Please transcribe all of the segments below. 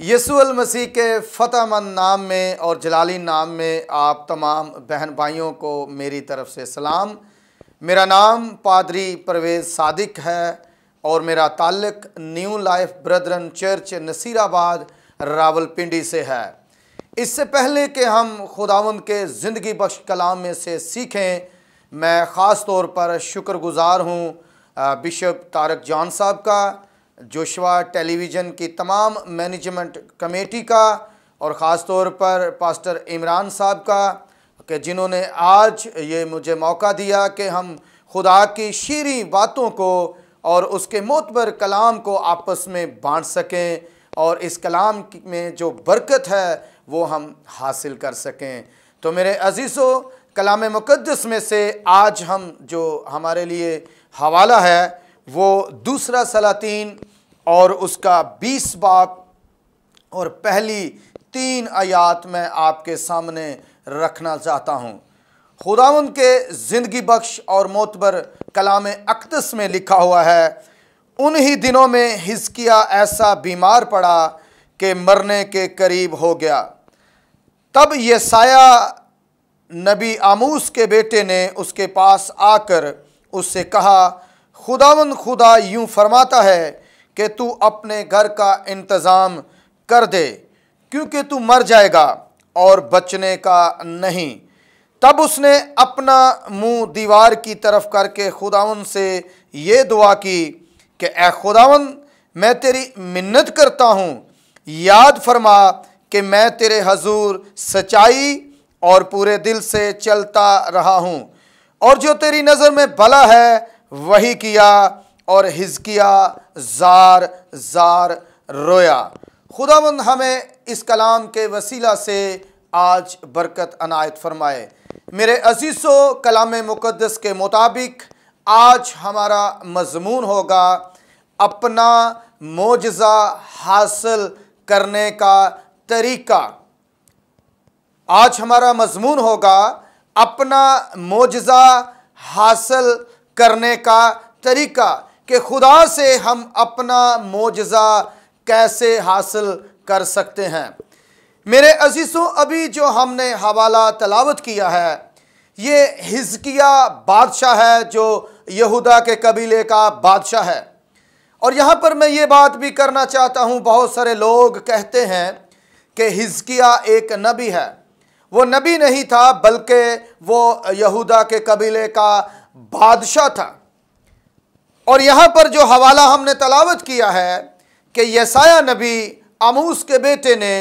यसुल मसीह के फ़तेहमंद नाम में और जलाली नाम में आप तमाम बहन भाइयों को मेरी तरफ़ से सलाम मेरा नाम पादरी परवेज़ सादिक है और मेरा ताल्लक new life brethren church Nasirabad Rawalpindi से है इससे पहले कि हम खुदावन के ज़िंदगी बख्श कलाम में से सीखें मैं ख़ास तौर पर शुक्रगुज़ार हूँ बिशप तारक जान साहब का जोशवा टेलीविज़न की तमाम मैनेजमेंट कमेटी का और ख़ास तौर पर पास्टर इमरान साहब का कि जिन्होंने आज ये मुझे मौका दिया कि हम खुदा की शीरी बातों को और उसके मोतबर कलाम को आपस में बांट सकें और इस कलाम में जो बरकत है वो हम हासिल कर सकें तो मेरे अजीज़ों कलाम मुकदस में से आज हम जो हमारे लिए हवाला है वो दूसरा सलातीन और उसका बीस बाप और पहली तीन आयात मैं आपके सामने रखना चाहता हूँ खुदावन के ज़िंदगी बख्श और मोतबर कलाम अक्तस में लिखा हुआ है उन ही दिनों में हिजकिया ऐसा बीमार पड़ा कि मरने के करीब हो गया तब ये साया नबी आमूस के बेटे ने उसके पास आकर उससे कहा खुदावन खुदा यूं फरमाता है कि तू अपने घर का इंतज़ाम कर दे क्योंकि तू मर जाएगा और बचने का नहीं तब उसने अपना मुंह दीवार की तरफ करके खुदावन से ये दुआ की कि ए खुदावन मैं तेरी मिन्नत करता हूँ याद फरमा कि मैं तेरे हजूर सच्चाई और पूरे दिल से चलता रहा हूँ और जो तेरी नज़र में भला है वही किया और हिजकिया जार जार रोया खुदावंद हमें इस कलाम के वसीला से आज बरकत अनायत फरमाए मेरे अजीज़ो कलाम मुकदस के मुताबिक आज हमारा मजमून होगा अपना मोजा हासिल करने का तरीका आज हमारा मजमून होगा अपना मोजा हासिल करने का तरीका कि खुदा से हम अपना मोजा कैसे हासिल कर सकते हैं मेरे अजीज़ों अभी जो हमने हवाला तलावत किया है ये हिजकिया बादशाह है जो यहूदा के कबीले का बादशाह है और यहाँ पर मैं ये बात भी करना चाहता हूँ बहुत सारे लोग कहते हैं कि हिजकिया एक नबी है वो नबी नहीं था बल्कि वो यहूदा के कबीले का बादशाह था और यहाँ पर जो हवाला हमने तलावत किया है कि यसाया नबी आमूस के बेटे ने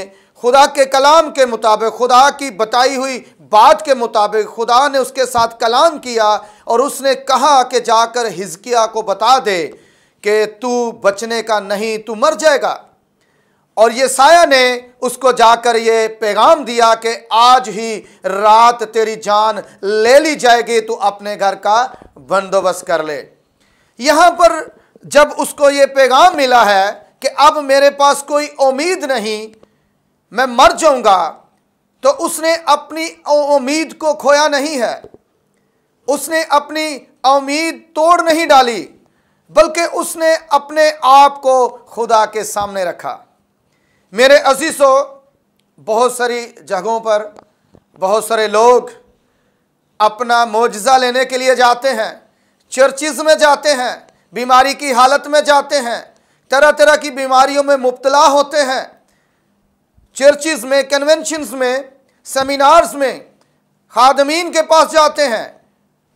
खुदा के कलाम के मुताबिक खुदा की बताई हुई बात के मुताबिक खुदा ने उसके साथ कलाम किया और उसने कहा कि जाकर हिजकिया को बता दे कि तू बचने का नहीं तू मर जाएगा और ये साया ने उसको जाकर ये पैगाम दिया कि आज ही रात तेरी जान ले ली जाएगी तू अपने घर का बंदोबस्त कर ले यहाँ पर जब उसको ये पैगाम मिला है कि अब मेरे पास कोई उम्मीद नहीं मैं मर जाऊंगा तो उसने अपनी उम्मीद को खोया नहीं है उसने अपनी उम्मीद तोड़ नहीं डाली बल्कि उसने अपने आप को खुदा के सामने रखा मेरे अजीज़ों बहुत सारी जगहों पर बहुत सारे लोग अपना मुआजा लेने के लिए जाते हैं चर्चिज में जाते हैं बीमारी की हालत में जाते हैं तरह तरह की बीमारियों में मुबतला होते हैं चर्चिज में कन्वेंशंस में सेमिनार्स में खादमीन के पास जाते हैं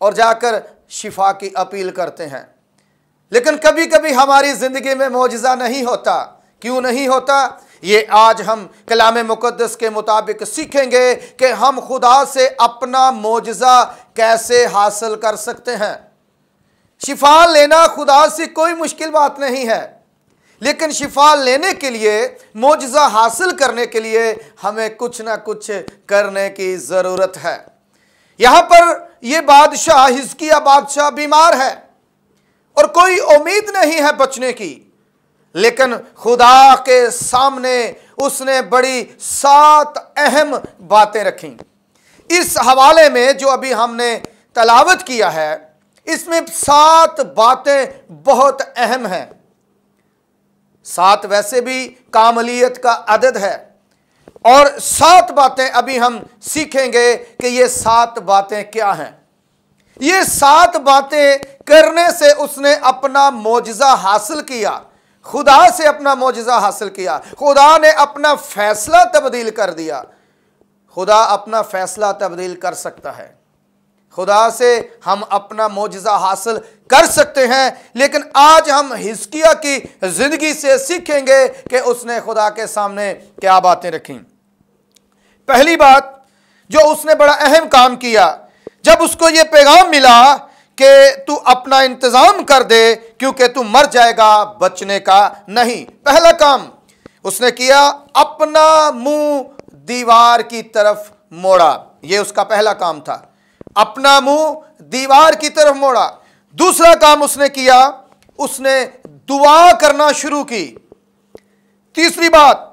और जाकर शिफा की अपील करते हैं लेकिन कभी कभी हमारी ज़िंदगी में मुआजा नहीं होता क्यों नहीं होता ये आज हम कलाम मुकदस के मुताबिक सीखेंगे कि हम खुदा से अपना मुआजा कैसे हासिल कर सकते हैं शिफा लेना खुदा से कोई मुश्किल बात नहीं है लेकिन शिफा लेने के लिए मुजजा हासिल करने के लिए हमें कुछ ना कुछ करने की ज़रूरत है यहाँ पर ये बादशाह हिजकिया बादशाह बीमार है और कोई उम्मीद नहीं है बचने की लेकिन खुदा के सामने उसने बड़ी सात अहम बातें रखी इस हवाले में जो अभी हमने तलावत किया है इसमें सात बातें बहुत अहम हैं सात वैसे भी कामलियत का अदद है और सात बातें अभी हम सीखेंगे कि ये सात बातें क्या हैं ये सात बातें करने से उसने अपना मुजजा हासिल किया खुदा से अपना मुजजा हासिल किया खुदा ने अपना फैसला तब्दील कर दिया खुदा अपना फैसला तब्दील कर सकता है खुदा से हम अपना मोजा हासिल कर सकते हैं लेकिन आज हम हिस्किया की ज़िंदगी से सीखेंगे कि उसने खुदा के सामने क्या बातें रखी पहली बात जो उसने बड़ा अहम काम किया जब उसको यह पैगाम मिला कि तू अपना इंतज़ाम कर दे क्योंकि तू मर जाएगा बचने का नहीं पहला काम उसने किया अपना मुंह दीवार की तरफ मोड़ा यह उसका पहला काम था अपना मुंह दीवार की तरफ मोड़ा दूसरा काम उसने किया उसने दुआ करना शुरू की तीसरी बात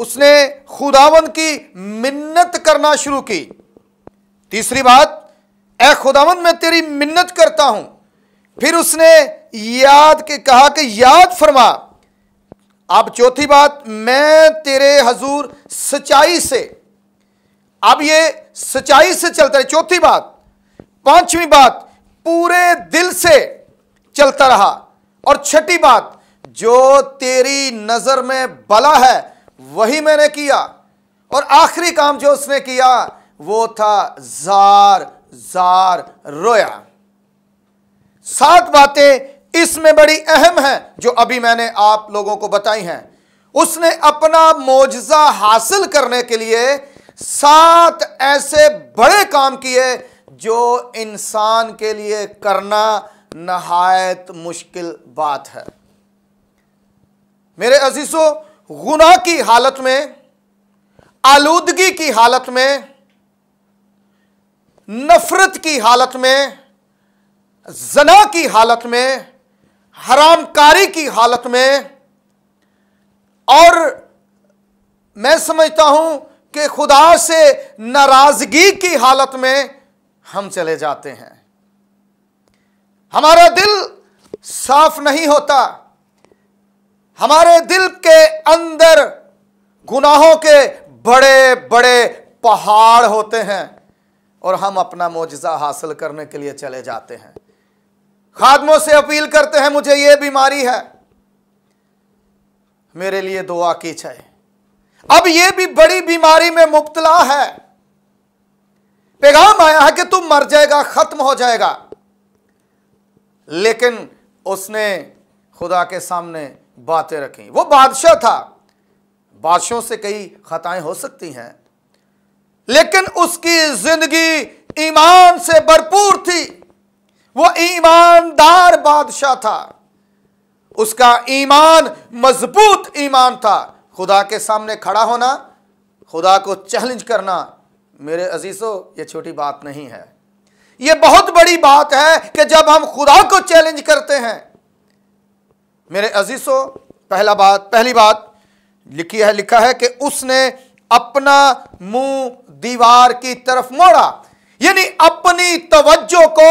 उसने खुदावन की मिन्नत करना शुरू की तीसरी बात ए खुदावन मैं तेरी मिन्नत करता हूं फिर उसने याद के कहा कि याद फरमा अब चौथी बात मैं तेरे हजूर सच्चाई से अब ये सच्चाई से चलता रहे चौथी बात पांचवी बात पूरे दिल से चलता रहा और छठी बात जो तेरी नजर में भला है वही मैंने किया और आखिरी काम जो उसने किया वो था जार जार रोया सात बातें इसमें बड़ी अहम हैं जो अभी मैंने आप लोगों को बताई हैं उसने अपना मोजा हासिल करने के लिए सात ऐसे बड़े काम किए जो इंसान के लिए करना नहायत मुश्किल बात है मेरे अजीजों गुना की हालत में आलूदगी की हालत में नफरत की हालत में जना की हालत में हरामकारी की हालत में और मैं समझता हूं कि खुदा से नाराजगी की हालत में हम चले जाते हैं हमारा दिल साफ नहीं होता हमारे दिल के अंदर गुनाहों के बड़े बड़े पहाड़ होते हैं और हम अपना मुआजा हासिल करने के लिए चले जाते हैं खादमों से अपील करते हैं मुझे यह बीमारी है मेरे लिए दुआ की चाहिए अब ये भी बड़ी बीमारी में मुबतला है पैगाम आया है कि तू मर जाएगा खत्म हो जाएगा लेकिन उसने खुदा के सामने बातें रखी वो बादशाह था बादशाहों से कई खताएं हो सकती हैं लेकिन उसकी जिंदगी ईमान से भरपूर थी वो ईमानदार बादशाह था उसका ईमान मजबूत ईमान था खुदा के सामने खड़ा होना खुदा को चैलेंज करना मेरे अजीज़ों ये छोटी बात नहीं है ये बहुत बड़ी बात है कि जब हम खुदा को चैलेंज करते हैं मेरे अजीज़ों पहला बात पहली बात लिखी है लिखा है कि उसने अपना मुंह दीवार की तरफ मोड़ा यानी अपनी तवज्जो को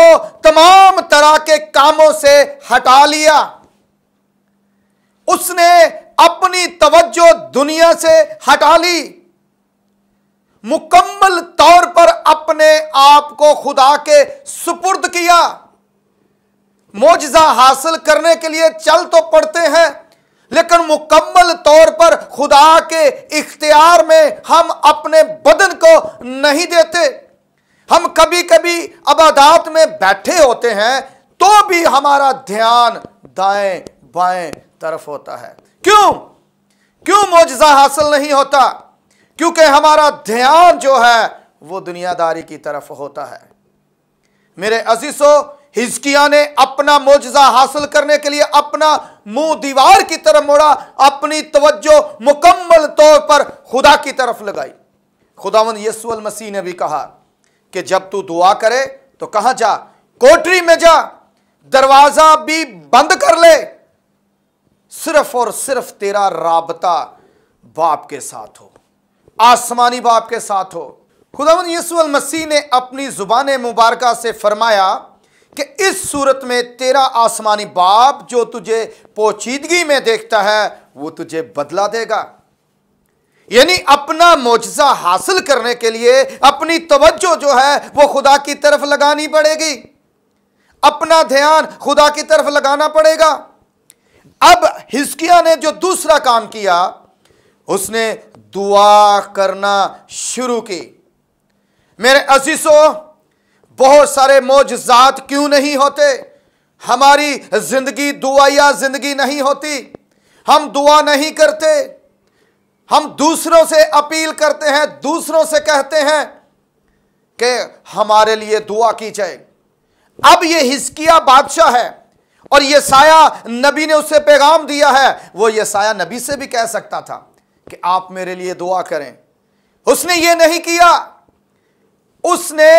तमाम तरह के कामों से हटा लिया उसने अपनी तवज्जो दुनिया से हटा ली मुकम्मल तौर पर अपने आप को खुदा के सुपुर्द किया मोजा हासिल करने के लिए चल तो पड़ते हैं लेकिन मुकम्मल तौर पर खुदा के इख्तियार में हम अपने बदन को नहीं देते हम कभी कभी अबादात में बैठे होते हैं तो भी हमारा ध्यान दाएं बाएं तरफ होता है क्यों क्यों मोजा हासिल नहीं होता क्योंकि हमारा ध्यान जो है वो दुनियादारी की तरफ होता है मेरे अजीसो हिजकिया ने अपना मोजा हासिल करने के लिए अपना मुंह दीवार की तरफ मोड़ा अपनी तवज्जो मुकम्मल तौर पर खुदा की तरफ लगाई खुदावन यसुअल मसीह ने भी कहा कि जब तू दुआ करे तो कहां जा कोटरी में जा दरवाजा भी बंद कर ले सिर्फ और सिर्फ तेरा राबता बाप के साथ हो आसमानी बाप के साथ हो खुदावन यसुल मसीह ने अपनी ज़ुबान मुबारक से फरमाया कि इस सूरत में तेरा आसमानी बाप जो तुझे पोचीदगी में देखता है वो तुझे बदला देगा यानी अपना मुआजा हासिल करने के लिए अपनी तवज्जो जो है वो खुदा की तरफ लगानी पड़ेगी अपना ध्यान खुदा की तरफ लगाना पड़ेगा अब हिस्किया ने जो दूसरा काम किया उसने दुआ करना शुरू की मेरे अजीसों बहुत सारे मोजात क्यों नहीं होते हमारी जिंदगी दुआया जिंदगी नहीं होती हम दुआ नहीं करते हम दूसरों से अपील करते हैं दूसरों से कहते हैं कि हमारे लिए दुआ की जाए अब ये हिस्किया बादशाह है और ये साया नबी ने उसे पैगाम दिया है वो ये साया नबी से भी कह सकता था कि आप मेरे लिए दुआ करें उसने ये नहीं किया उसने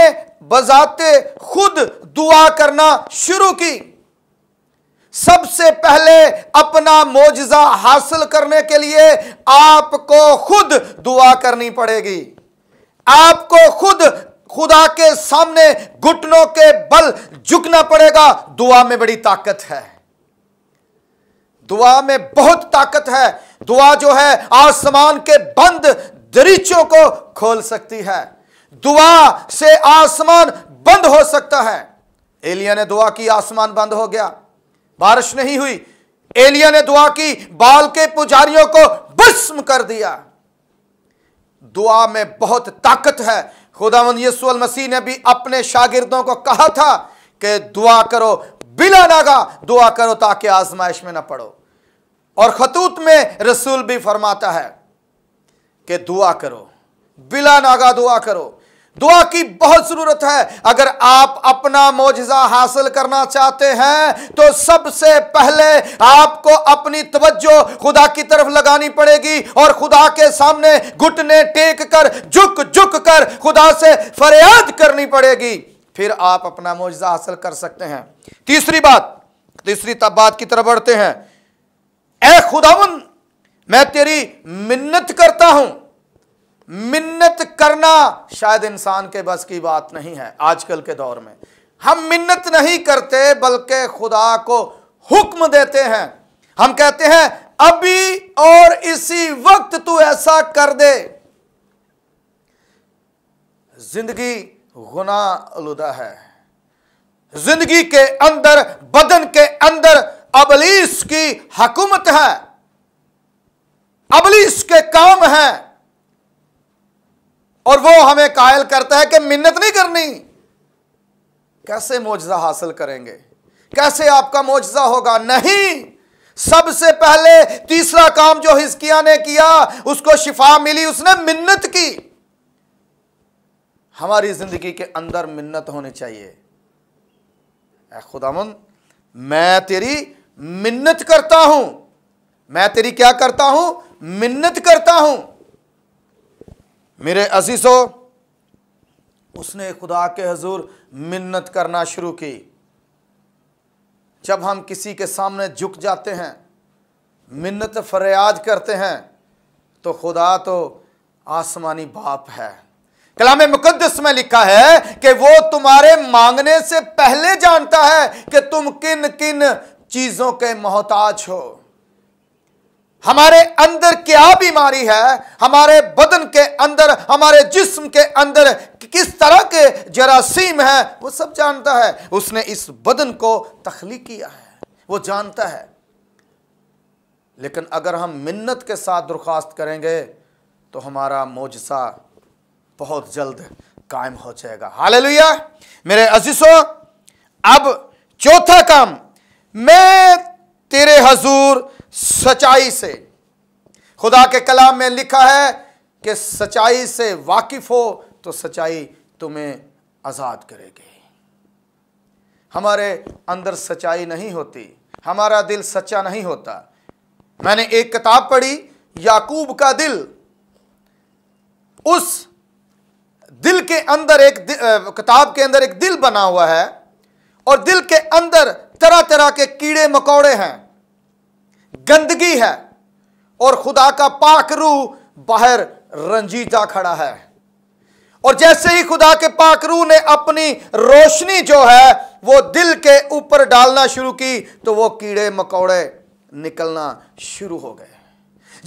बजाते खुद दुआ करना शुरू की सबसे पहले अपना मोजा हासिल करने के लिए आपको खुद दुआ करनी पड़ेगी आपको खुद खुदा के सामने घुटनों के बल झुकना पड़ेगा दुआ में बड़ी ताकत है दुआ में बहुत ताकत है दुआ जो है आसमान के बंद दरीचों को खोल सकती है दुआ से आसमान बंद हो सकता है एलिया ने दुआ की आसमान बंद हो गया बारिश नहीं हुई एलिया ने दुआ की बाल के पुजारियों को भस्म कर दिया दुआ में बहुत ताकत है खुदावंद यसुल मसीह ने भी अपने शागिर्दों को कहा था कि दुआ करो बिला नागा दुआ करो ताकि आजमाइश में ना पड़ो और खतूत में रसूल भी फरमाता है कि दुआ करो बिला नागा दुआ करो दुआ की बहुत जरूरत है अगर आप अपना मुआजा हासिल करना चाहते हैं तो सबसे पहले आपको अपनी तवज्जो खुदा की तरफ लगानी पड़ेगी और खुदा के सामने घुटने टेक कर झुक झुक कर खुदा से फरियाद करनी पड़ेगी फिर आप अपना मुआजा हासिल कर सकते हैं तीसरी बात तीसरी तब बात की तरफ बढ़ते हैं ए खुदावन मैं तेरी मिन्नत करता हूं मिन्नत करना शायद इंसान के बस की बात नहीं है आजकल के दौर में हम मिन्नत नहीं करते बल्कि खुदा को हुक्म देते हैं हम कहते हैं अभी और इसी वक्त तू ऐसा कर दे जिंदगी गुना आलूदा है जिंदगी के अंदर बदन के अंदर अबलीस की हकूमत है अबलीस के काम हैं और वो हमें कायल करता है कि मिन्नत नहीं करनी कैसे मुआवजा हासिल करेंगे कैसे आपका मुआवजा होगा नहीं सबसे पहले तीसरा काम जो हिस्किया ने किया उसको शिफा मिली उसने मिन्नत की हमारी जिंदगी के अंदर मिन्नत होनी चाहिए खुदाम मैं तेरी मिन्नत करता हूं मैं तेरी क्या करता हूं मिन्नत करता हूं मेरे अजीज़ो उसने खुदा के हजूर मिन्नत करना शुरू की जब हम किसी के सामने झुक जाते हैं मिन्नत फरियाद करते हैं तो खुदा तो आसमानी बाप है कलाम मुकदस में लिखा है कि वो तुम्हारे मांगने से पहले जानता है कि तुम किन किन चीज़ों के मोहताज हो हमारे अंदर क्या बीमारी है हमारे बदन के अंदर हमारे जिस्म के अंदर किस तरह के जरासीम है वो सब जानता है उसने इस बदन को तखली किया है वो जानता है लेकिन अगर हम मिन्नत के साथ दरख्वास्त करेंगे तो हमारा मोजसा बहुत जल्द कायम हो जाएगा हाल मेरे अजीज़ों अब चौथा काम मैं तेरे हजूर सच्चाई से खुदा के कलाम में लिखा है कि सच्चाई से वाकिफ हो तो सच्चाई तुम्हें आज़ाद करेगी हमारे अंदर सच्चाई नहीं होती हमारा दिल सच्चा नहीं होता मैंने एक किताब पढ़ी याकूब का दिल उस दिल के अंदर एक किताब के अंदर एक दिल बना हुआ है और दिल के अंदर तरह तरह के कीड़े मकोड़े हैं गंदगी है और खुदा का पाक रूह बाहर रंजीता खड़ा है और जैसे ही खुदा के रूह ने अपनी रोशनी जो है वो दिल के ऊपर डालना शुरू की तो वो कीड़े मकोड़े निकलना शुरू हो गए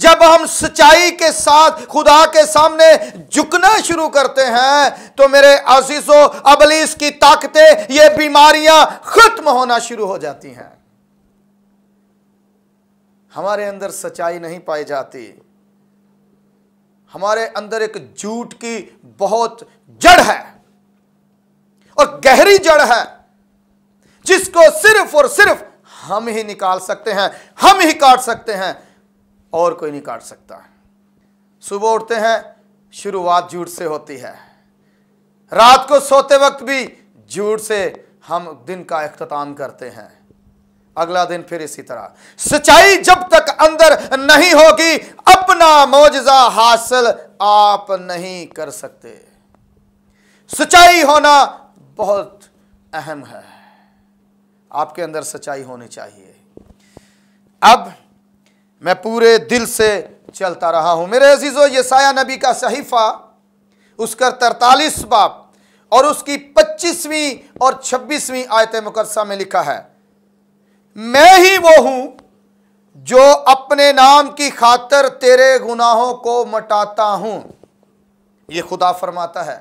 जब हम सच्चाई के साथ खुदा के सामने झुकना शुरू करते हैं तो मेरे आशीषों अबलीस की ताकतें ये बीमारियां खत्म होना शुरू हो जाती हैं हमारे अंदर सच्चाई नहीं पाई जाती हमारे अंदर एक झूठ की बहुत जड़ है और गहरी जड़ है जिसको सिर्फ और सिर्फ हम ही निकाल सकते हैं हम ही काट सकते हैं और कोई नहीं काट सकता सुबह उठते हैं शुरुआत झूठ से होती है रात को सोते वक्त भी झूठ से हम दिन का अख्ताम करते हैं अगला दिन फिर इसी तरह सिंचाई जब तक अंदर नहीं होगी अपना मुआवजा हासिल आप नहीं कर सकते सच्चाई होना बहुत अहम है आपके अंदर सच्चाई होनी चाहिए अब मैं पूरे दिल से चलता रहा हूं मेरे अजीज़ो ये साया नबी का सहीफ़ा उसका तरतालीस बाप और उसकी पच्चीसवीं और छब्बीसवीं आयत मुकदसा में लिखा है मैं ही वो हूं जो अपने नाम की खातर तेरे गुनाहों को मटाता हूं ये खुदा फरमाता है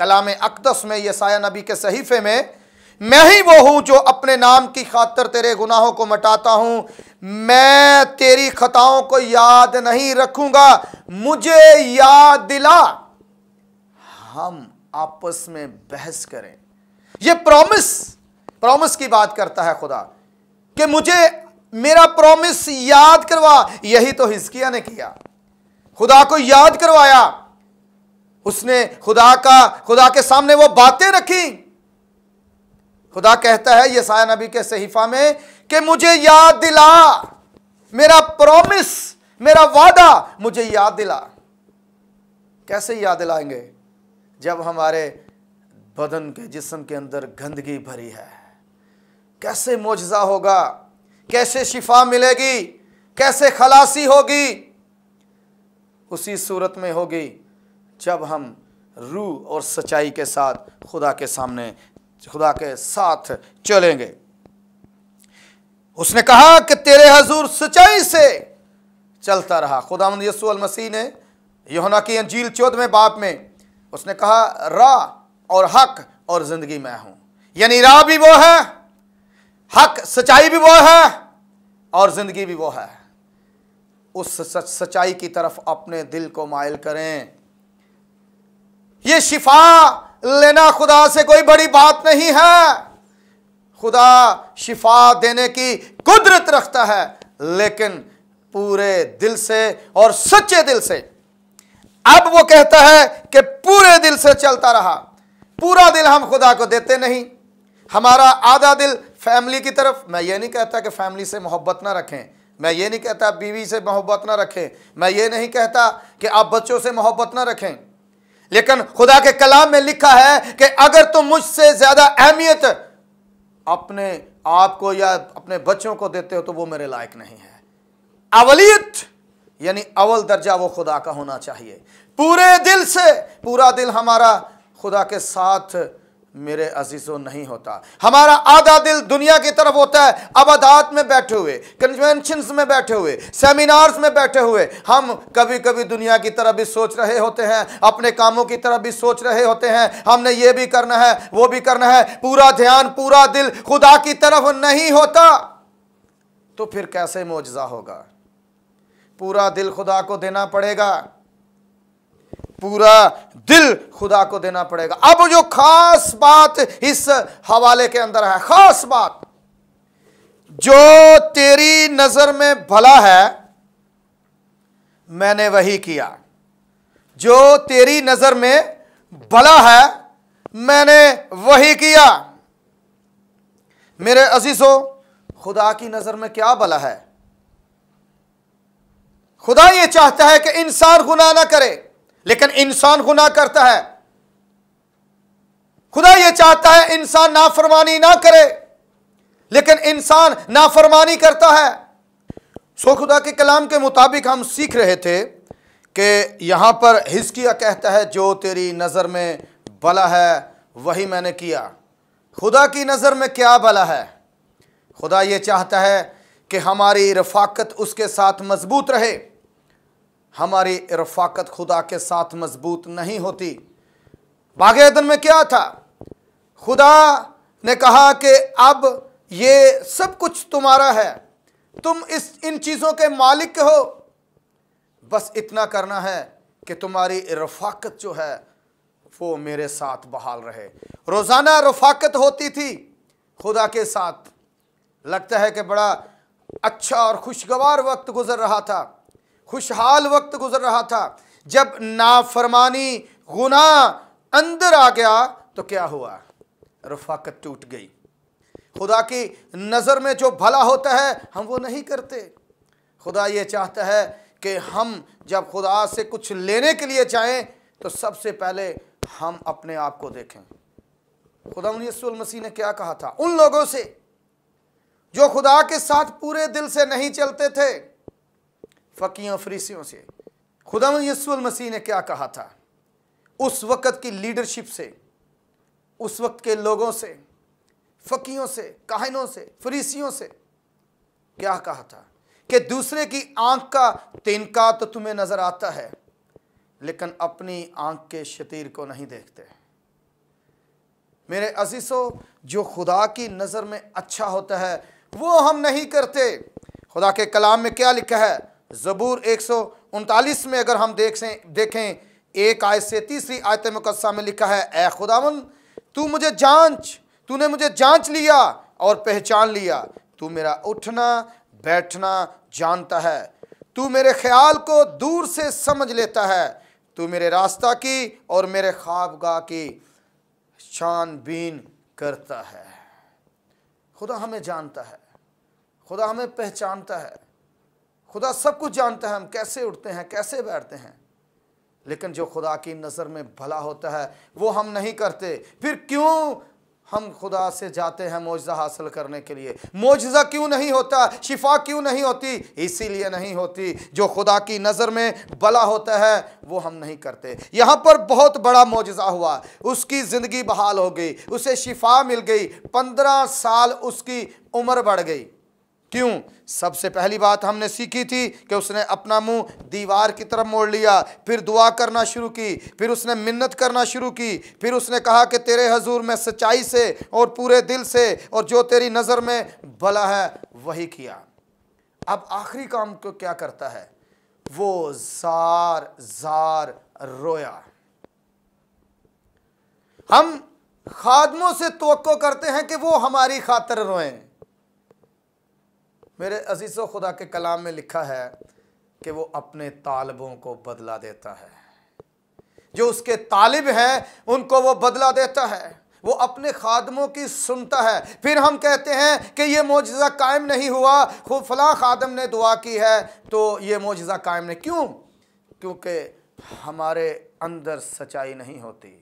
कलाम अकदस में साया नबी के सहीफे में मैं ही वो हूं जो अपने नाम की खातर तेरे गुनाहों को मटाता हूं मैं तेरी खताओं को याद नहीं रखूंगा मुझे याद दिला हम आपस में बहस करें यह प्रॉमिस प्रॉमिस की बात करता है खुदा कि मुझे मेरा प्रॉमिस याद करवा यही तो हिस्किया ने किया खुदा को याद करवाया उसने खुदा का खुदा के सामने वो बातें रखी खुदा कहता है ये साया नबी के सहीफा में कि मुझे याद दिला मेरा प्रॉमिस मेरा वादा मुझे याद दिला कैसे याद दिलाएंगे जब हमारे बदन के जिस्म के अंदर गंदगी भरी है कैसे मुआजा होगा कैसे शिफा मिलेगी कैसे खलासी होगी उसी सूरत में होगी जब हम रूह और सच्चाई के साथ खुदा के सामने खुदा के साथ चलेंगे उसने कहा कि तेरे हजूर सच्चाई से चलता रहा खुदा यसुल मसीह ने योना की अंजील चौदह में बाप में उसने कहा रा और हक और ज़िंदगी मैं हूं यानी राह भी वो है हक सच्चाई भी वो है और ज़िंदगी भी वो है उस सच सच्चाई की तरफ अपने दिल को मायल करें ये शिफा लेना खुदा से कोई बड़ी बात नहीं है खुदा शिफा देने की कुदरत रखता है लेकिन पूरे दिल से और सच्चे दिल से अब वो कहता है कि पूरे दिल से चलता रहा पूरा दिल हम खुदा को देते नहीं हमारा आधा दिल फैमिली की तरफ मैं ये नहीं कहता कि फैमिली से मोहब्बत ना रखें मैं ये नहीं कहता बीवी से मोहब्बत ना रखें मैं ये नहीं कहता कि आप बच्चों से मोहब्बत ना रखें लेकिन खुदा के कलाम में लिखा है कि अगर तुम मुझसे ज़्यादा अहमियत अपने आप को या अपने बच्चों को देते हो तो वो मेरे लायक नहीं है अवलियत यानी अवल दर्जा वो खुदा का होना चाहिए पूरे दिल से पूरा दिल हमारा खुदा के साथ मेरे अजीज़ों नहीं होता हमारा आधा दिल दुनिया की तरफ होता है अबादात में बैठे हुए कन्वेंशन में बैठे हुए सेमिनार्स में बैठे हुए हम कभी कभी दुनिया की तरफ भी सोच रहे होते हैं अपने कामों की तरफ भी सोच रहे होते हैं हमने ये भी करना है वो भी करना है पूरा ध्यान पूरा दिल खुदा की तरफ नहीं होता तो फिर कैसे मुआवजा होगा पूरा दिल खुदा को देना पड़ेगा पूरा दिल खुदा को देना पड़ेगा अब जो खास बात इस हवाले के अंदर है खास बात जो तेरी नजर में भला है मैंने वही किया जो तेरी नजर में भला है मैंने वही किया मेरे अजीजों खुदा की नजर में क्या भला है खुदा यह चाहता है कि इंसान गुनाह ना करे लेकिन इंसान गुना करता है खुदा यह चाहता है इंसान नाफरमानी ना करे लेकिन इंसान नाफरमानी करता है सो खुदा के कलाम के मुताबिक हम सीख रहे थे कि यहां पर हिस्किया कहता है जो तेरी नज़र में भला है वही मैंने किया खुदा की नज़र में क्या भला है खुदा यह चाहता है कि हमारी रफाकत उसके साथ मजबूत रहे हमारी रफाकत खुदा के साथ मजबूत नहीं होती बागन में क्या था खुदा ने कहा कि अब ये सब कुछ तुम्हारा है तुम इस इन चीज़ों के मालिक हो बस इतना करना है कि तुम्हारी रफाकत जो है वो मेरे साथ बहाल रहे रोज़ाना रफाकत होती थी खुदा के साथ लगता है कि बड़ा अच्छा और खुशगवार वक्त गुजर रहा था खुशहाल वक्त गुजर रहा था जब नाफरमानी गुना अंदर आ गया तो क्या हुआ रफाकत टूट गई खुदा की नज़र में जो भला होता है हम वो नहीं करते खुदा ये चाहता है कि हम जब खुदा से कुछ लेने के लिए चाहें तो सबसे पहले हम अपने आप को देखें खुदा मसीह ने क्या कहा था उन लोगों से जो खुदा के साथ पूरे दिल से नहीं चलते थे फकीय फरीसियों से खुदा यसूल मसीह ने क्या कहा था उस वक़्त की लीडरशिप से उस वक्त के लोगों से फ़कीयों से काहनों से फरीसियों से क्या कहा था कि दूसरे की आंख का तिनका तो तुम्हें नज़र आता है लेकिन अपनी आंख के शतीर को नहीं देखते मेरे अजीसों जो खुदा की नज़र में अच्छा होता है वो हम नहीं करते खुदा के कलाम में क्या लिखा है ज़बूर एक में अगर हम देख से देखें एक आयत से तीसरी आयत मुकदसा में लिखा है ए खुदावन तू मुझे जांच तूने मुझे जांच लिया और पहचान लिया तू मेरा उठना बैठना जानता है तू मेरे ख्याल को दूर से समझ लेता है तू मेरे रास्ता की और मेरे गाह की छानबीन करता है खुदा हमें जानता है खुदा हमें पहचानता है खुदा सब कुछ जानता है हम कैसे उठते हैं कैसे बैठते हैं लेकिन जो खुदा की नज़र में भला होता है वो हम नहीं करते फिर क्यों हम खुदा से जाते हैं मुआजा हासिल करने के लिए मुआजा क्यों नहीं होता शिफा क्यों नहीं होती इसीलिए नहीं होती जो खुदा की नज़र में भला होता है वो हम नहीं करते यहाँ पर बहुत बड़ा मुआजा हुआ उसकी ज़िंदगी बहाल हो गई उसे शिफा मिल गई पंद्रह साल उसकी उम्र बढ़ गई क्यों सबसे पहली बात हमने सीखी थी कि उसने अपना मुंह दीवार की तरफ मोड़ लिया फिर दुआ करना शुरू की फिर उसने मिन्नत करना शुरू की फिर उसने कहा कि तेरे हजूर में सच्चाई से और पूरे दिल से और जो तेरी नज़र में भला है वही किया अब आखिरी काम को क्या करता है वो जार जार रोया हम खादमों से तो करते हैं कि वो हमारी खातर रोएं मेरे अजीज़ खुदा के कलाम में लिखा है कि वो अपने तालबों को बदला देता है जो उसके तालिब हैं उनको वो बदला देता है वो अपने खादमों की सुनता है फिर हम कहते हैं कि ये मोजा कायम नहीं हुआ खूब फला खादम ने दुआ की है तो ये मोजा कायम नहीं क्यों क्योंकि हमारे अंदर सच्चाई नहीं होती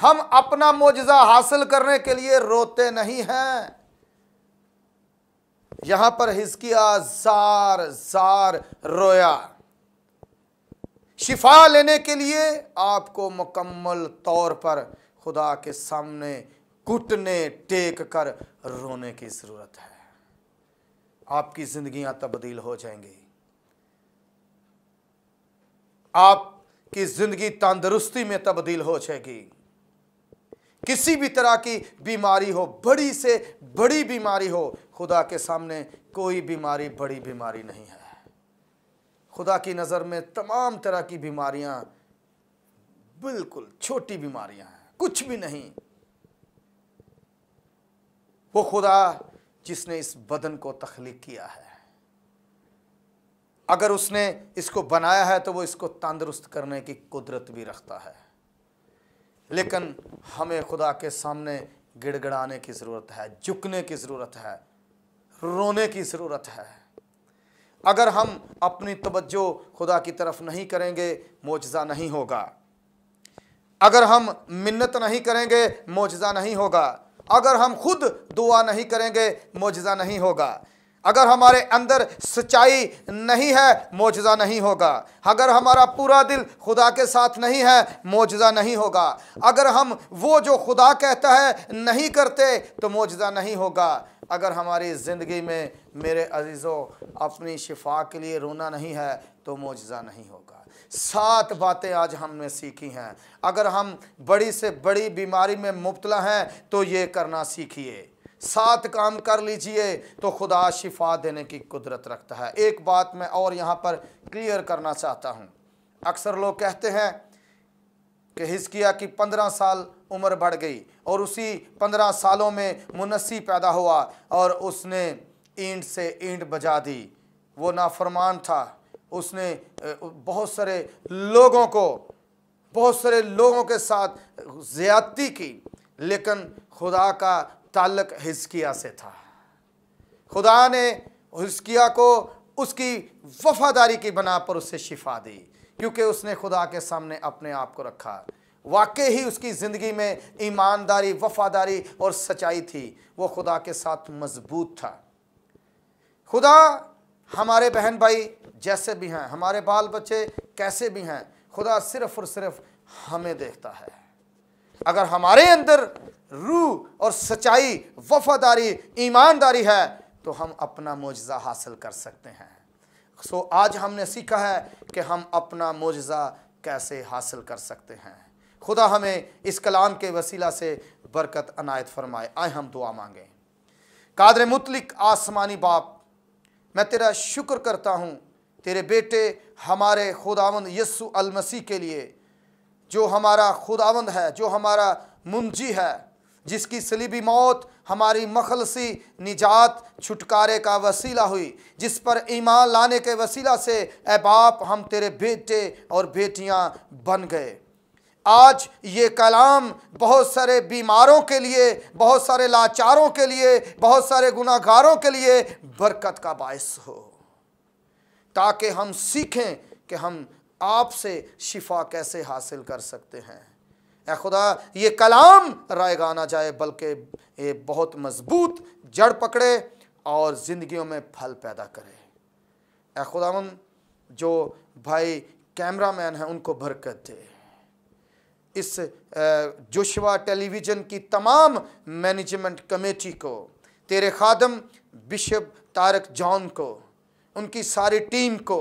हम अपना मोजा हासिल करने के लिए रोते नहीं हैं यहां पर हिस्किया जार जार रोया शिफा लेने के लिए आपको मुकम्मल तौर पर खुदा के सामने घुटने टेक कर रोने की ज़रूरत है आपकी जिंदगी तब्दील हो जाएंगी आपकी ज़िंदगी तंदुरुस्ती में तब्दील हो जाएगी किसी भी तरह की बीमारी हो बड़ी से बड़ी बीमारी हो खुदा के सामने कोई बीमारी बड़ी बीमारी नहीं है खुदा की नज़र में तमाम तरह की बीमारियां बिल्कुल छोटी बीमारियां हैं कुछ भी नहीं वो खुदा जिसने इस बदन को तख्लीक किया है अगर उसने इसको बनाया है तो वो इसको तंदुरुस्त करने की कुदरत भी रखता है लेकिन हमें खुदा के सामने गिड़गड़ाने की ज़रूरत है झुकने की ज़रूरत है रोने की ज़रूरत है अगर हम अपनी तवज्जो खुदा की तरफ नहीं करेंगे मोजज़ा नहीं होगा अगर हम मिन्नत नहीं करेंगे मोजज़ा नहीं होगा अगर हम खुद दुआ नहीं करेंगे मोजज़ा नहीं होगा अगर हमारे अंदर सच्चाई नहीं है मोजज़ा नहीं होगा अगर हमारा पूरा दिल खुदा के साथ नहीं है मोजज़ा नहीं होगा अगर हम वो जो खुदा कहता है नहीं करते तो मोजज़ा नहीं होगा अगर हमारी ज़िंदगी में मेरे अजीज़ों अपनी शिफा के लिए रोना नहीं है तो मुआजा नहीं होगा सात बातें आज हमने सीखी हैं अगर हम बड़ी से बड़ी बीमारी में मुबतला हैं तो ये करना सीखिए सात काम कर लीजिए तो खुदा शिफा देने की कुदरत रखता है एक बात मैं और यहाँ पर क्लियर करना चाहता हूँ अक्सर लोग कहते हैं कि हिजकिया की पंद्रह साल उम्र बढ़ गई और उसी पंद्रह सालों में मुनसी पैदा हुआ और उसने ईंट से ईंट बजा दी वो नाफरमान था उसने बहुत सारे लोगों को बहुत सारे लोगों के साथ ज़्यादती की लेकिन खुदा का ताल्लक हिजकिया से था खुदा ने हिजकिया को उसकी वफादारी की बना पर उसे शिफा दी क्योंकि उसने खुदा के सामने अपने आप को रखा वाकई ही उसकी ज़िंदगी में ईमानदारी वफादारी और सच्चाई थी वो खुदा के साथ मजबूत था खुदा हमारे बहन भाई जैसे भी हैं हमारे बाल बच्चे कैसे भी हैं खुदा सिर्फ और सिर्फ हमें देखता है अगर हमारे अंदर रूह और सच्चाई वफादारी ईमानदारी है तो हम अपना मुआजा हासिल कर सकते हैं सो आज हमने सीखा है कि हम अपना मुजज़ा कैसे हासिल कर सकते हैं खुदा हमें इस कलाम के वसीला से बरकत अनायत फरमाए आए हम दुआ मांगें कादर मुतलिक आसमानी बाप मैं तेरा शुक्र करता हूँ तेरे बेटे हमारे खुदावंद यस्सु अलमसी के लिए जो हमारा खुदावंद है जो हमारा मुंजी है जिसकी सलीबी मौत हमारी मखलसी निजात छुटकारे का वसीला हुई जिस पर ईमान लाने के वसीला से ए बाप हम तेरे बेटे और बेटियां बन गए आज ये कलाम बहुत सारे बीमारों के लिए बहुत सारे लाचारों के लिए बहुत सारे गुनाहगारों के लिए बरकत का बायस हो ताकि हम सीखें कि हम आपसे शिफा कैसे हासिल कर सकते हैं ए खुदा ये कलाम रायगा ना जाए बल्कि ये बहुत मजबूत जड़ पकड़े और ज़िंदगियों में फल पैदा करे ए उन जो भाई कैमरा मैन हैं उनको बरकत दे इस जोशवा टेलीविज़न की तमाम मैनेजमेंट कमेटी को तेरे खादम बिशप तारक जॉन को उनकी सारी टीम को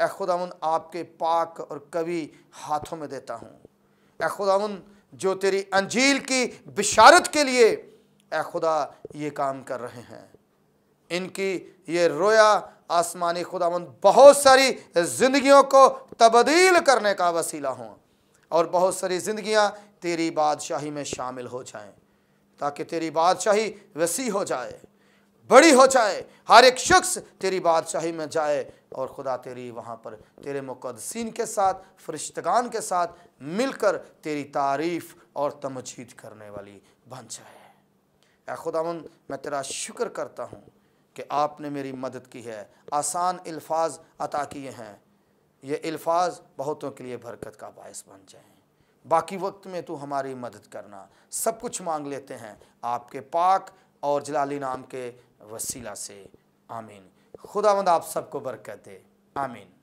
ए उन आपके पाक और कवि हाथों में देता हूँ ए खुदा जो तेरी अंजील की बिशारत के लिए ए खुदा ये काम कर रहे हैं इनकी ये रोया आसमानी उन बहुत सारी ज़िंदगियों को तब्दील करने का वसीला हों और बहुत सारी ज़िंदियाँ तेरी बादशाही में शामिल हो जाएं ताकि तेरी बादशाही वसी हो जाए बड़ी हो जाए हर एक शख्स तेरी बादशाही में जाए और खुदा तेरी वहाँ पर तेरे मुकदसिन के साथ फरिश्तगान के साथ मिलकर तेरी तारीफ़ और तमजीद करने वाली बन जाए ऐ खुदा मैं तेरा शुक्र करता हूँ कि आपने मेरी मदद की है आसान अल्फाज अता किए हैं ये अल्फाज बहुतों के लिए बरकत का बायस बन जाएँ बाकी वक्त में तू हमारी मदद करना सब कुछ मांग लेते हैं आपके पाक और जलाली नाम के वसीला से आमीन खुदावंद आप सबको बरकत दे आमीन